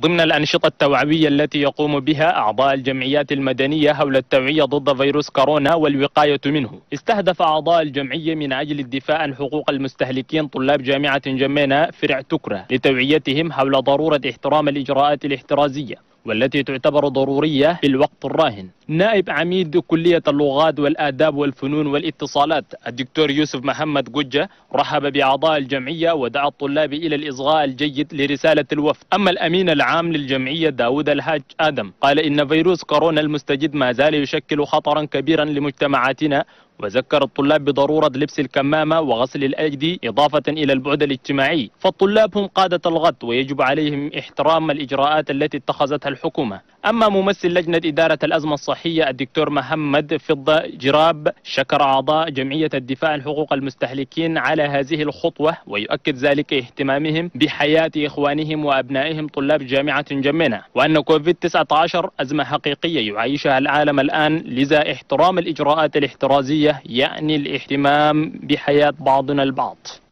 ضمن الأنشطة التوعوية التي يقوم بها أعضاء الجمعيات المدنية حول التوعية ضد فيروس كورونا والوقاية منه استهدف أعضاء الجمعية من أجل الدفاع عن حقوق المستهلكين طلاب جامعة جمينة فرع تكرة لتوعيتهم حول ضرورة احترام الإجراءات الاحترازية والتي تعتبر ضرورية في الوقت الراهن نائب عميد كلية اللغات والآداب والفنون والاتصالات الدكتور يوسف محمد قجة رحب بأعضاء الجمعية ودعا الطلاب إلى الإصغاء الجيد لرسالة الوفد أما الأمين العام للجمعية داود الهاج آدم قال إن فيروس كورونا المستجد ما زال يشكل خطرا كبيرا لمجتمعاتنا وذكر الطلاب بضرورة لبس الكمامة وغسل الأيدي إضافة إلى البعد الاجتماعي فالطلاب هم قادة الغد ويجب عليهم احترام الإجراءات التي اتخذتها الحكومة أما ممثل لجنة إدارة الأزمة الصحية الدكتور محمد فضة جراب شكر أعضاء جمعية الدفاع عن حقوق المستهلكين على هذه الخطوة ويؤكد ذلك اهتمامهم بحياة إخوانهم وأبنائهم طلاب جامعة جمنا وأن كوفيد 19 أزمة حقيقية يعيشها العالم الآن لذا احترام الإجراءات الاحترازية يعني الاهتمام بحياة بعضنا البعض